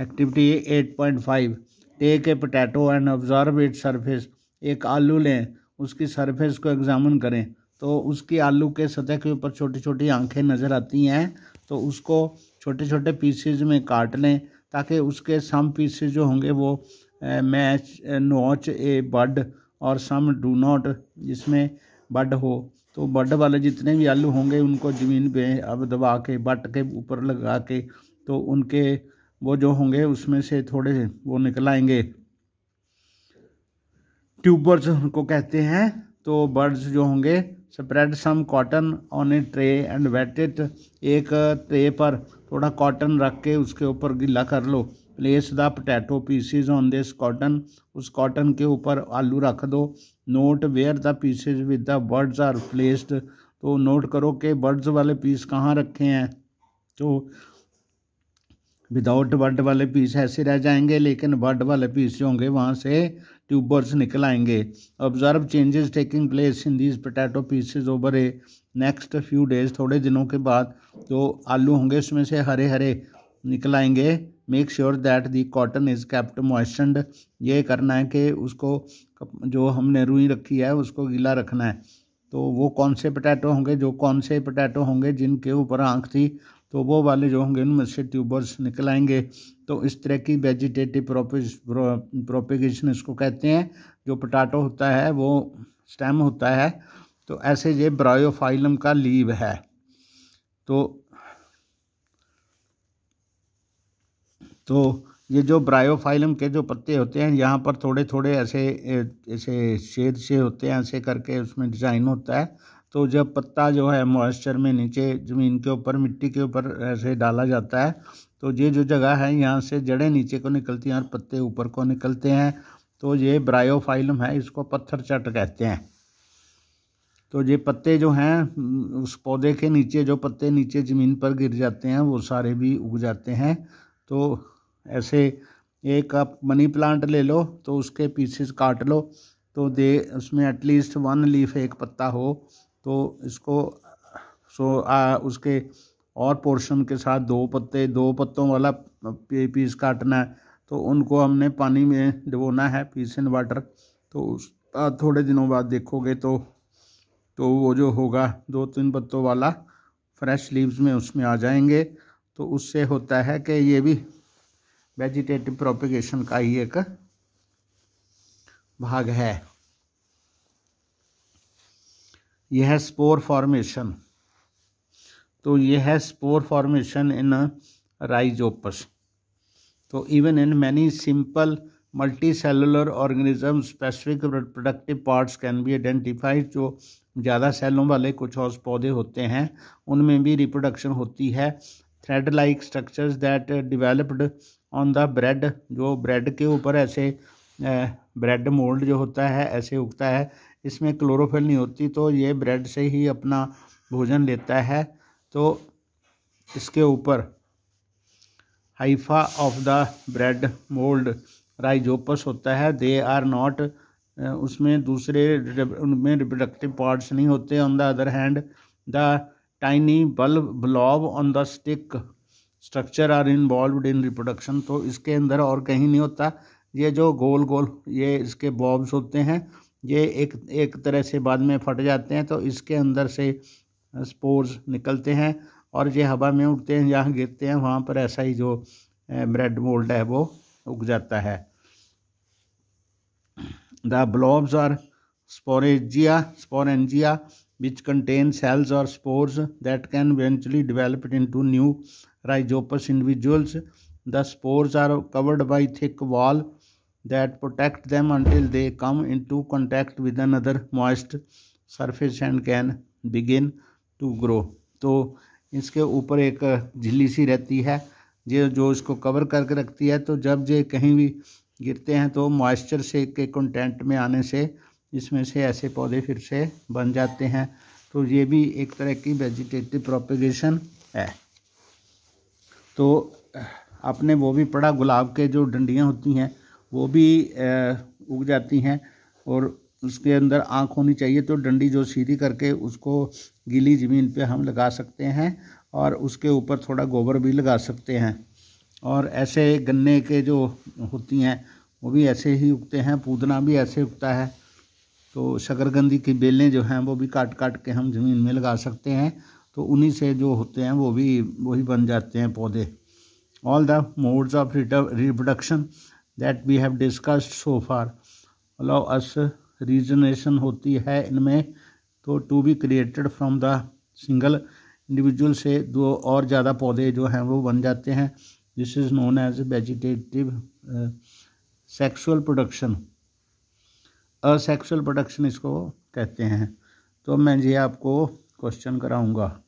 activity eight point five take a potato and observe it surface एक आलू लें उसकी सरफेस को एग्जामिन करें तो उसकी आलू के सतह के ऊपर छोटी छोटी आंखें नज़र आती हैं तो उसको छोटे छोटे पीसेज में काट लें ताकि उसके सम पीसेज जो होंगे वो मैच नोच ए बड और सम डू नॉट जिसमें बड हो तो बड वाले जितने भी आलू होंगे उनको ज़मीन पे अब दबा के बट के ऊपर लगा के तो उनके वो जो होंगे उसमें से थोड़े वो निकल आएंगे ट्यूबर्स उनको कहते हैं तो बर्ड्स जो होंगे spread some cotton on a tray and wet it एक ट्रे पर थोड़ा कॉटन रख के उसके ऊपर गीला कर लो place the potato pieces on this cotton उस कॉटन के ऊपर आलू रख दो note where the pieces with the buds are placed तो नोट करो कि बर्ड्स वाले पीस कहाँ रखे हैं तो विदाउट वर्ड वाले पीस ऐसे रह जाएंगे लेकिन वर्ड वाले पीस जो होंगे वहाँ से ट्यूबर्स निकल आएंगे observe changes taking place in these potato pieces over a next few days थोड़े दिनों के बाद जो आलू होंगे उसमें से हरे हरे निकल आएंगे make sure that the cotton is kept moistened ये करना है कि उसको जो हमने रुई रखी है उसको गीला रखना है तो वो कौन से पटैटो होंगे जो कौन से पटैटो होंगे जिनके ऊपर आँख थी तो वो वाले जो होंगे उनमें से ट्यूबर्स निकल आएंगे तो इस तरह की वेजिटेटिव प्रोपिगेशन इसको कहते हैं जो पटाटो होता है वो स्टेम होता है तो ऐसे ये ब्रायोफाइलम का लीव है तो तो ये जो ब्रायोफाइलम के जो पत्ते होते हैं यहाँ पर थोड़े थोड़े ऐसे ऐसे शेद से होते हैं ऐसे करके उसमें डिज़ाइन होता है तो जब पत्ता जो है मॉइस्चर में नीचे ज़मीन के ऊपर मिट्टी के ऊपर ऐसे डाला जाता है तो ये जो जगह है यहाँ से जड़ें नीचे को निकलती हैं और पत्ते ऊपर को निकलते हैं तो ये ब्रायोफाइलम है इसको पत्थर चट कहते हैं तो ये पत्ते जो हैं उस पौधे के नीचे जो पत्ते नीचे ज़मीन पर गिर जाते हैं वो सारे भी उग जाते हैं तो ऐसे एक आप मनी प्लांट ले लो तो उसके पीसेस काट लो तो दे उसमें एटलीस्ट वन लीफ एक पत्ता हो तो इसको सो आ, उसके और पोर्शन के साथ दो पत्ते दो पत्तों वाला पीस काटना है तो उनको हमने पानी में डुबोना है पीस इन वाटर तो उस थोड़े दिनों बाद देखोगे तो तो वो जो होगा दो तीन पत्तों वाला फ्रेश लीव्स में उसमें आ जाएंगे तो उससे होता है कि ये भी वेजिटेटिव प्रोपिगेशन का ही एक भाग है यह है स्पोर फॉर्मेशन तो यह है स्पोर फॉर्मेशन इन राइजोपस तो even in many simple multicellular organism specific productive parts can be identified जो ज़्यादा सेलों वाले कुछ और पौधे होते हैं उनमें भी रिप्रोडक्शन होती है thread like structures that developed on the bread जो ब्रेड के ऊपर ऐसे ब्रेड मोल्ड जो होता है ऐसे उगता है इसमें क्लोरोफिल नहीं होती तो ये ब्रेड से ही अपना भोजन लेता है तो इसके ऊपर hypha of the bread mould Rhizopus होता है दे आर नॉट उसमें दूसरे उनमें रिप्रोडक्टिव पार्ट्स नहीं होते on the other hand the tiny bulb blob on the stick structure are involve in reproduction तो इसके अंदर और कहीं नहीं होता ये जो गोल गोल ये इसके बॉब्स होते हैं ये एक एक तरह से बाद में फट जाते हैं तो इसके अंदर से स्पोर्स निकलते हैं और ये हवा में उड़ते हैं जहाँ गिरते हैं वहाँ पर ऐसा ही जो ब्रेड मोल्ड है वो उग जाता है द ब्लॉब्स और sporangia sporangia which contain cells और spores that can eventually developed to new Rhizopus individuals the spores are covered by thick wall that protect them until they come into contact with another moist surface and can begin to grow तो इसके ऊपर एक झिल्ली सी रहती है जो जो इसको कवर करके रखती है तो जब ये कहीं भी गिरते हैं तो मॉइस्चर से के कंटेंट में आने से इसमें से ऐसे पौधे फिर से बन जाते हैं तो ये भी एक तरह की वेजिटेटिव प्रोपिगेशन है तो आपने वो भी पढ़ा गुलाब के जो डंडियाँ होती हैं वो भी उग जाती हैं और उसके अंदर आँख होनी चाहिए तो डंडी जो सीधी करके उसको गीली ज़मीन पे हम लगा सकते हैं और उसके ऊपर थोड़ा गोबर भी लगा सकते हैं और ऐसे गन्ने के जो होती हैं वो भी ऐसे ही उगते हैं पूदना भी ऐसे उगता है तो शकरगंदी की बेलें जो हैं वो भी काट काट के हम ज़मीन में लगा सकते हैं तो उन्हीं से जो होते हैं वो भी वही बन जाते हैं पौधे all the modes of reproduction that we have discussed so far allow us regeneration होती है इनमें तो to be created from the single individual से दो और ज़्यादा पौधे जो हैं वो बन जाते हैं this is known as vegetative sexual production asexual production इसको कहते हैं तो मैं ये आपको क्वेश्चन कराऊंगा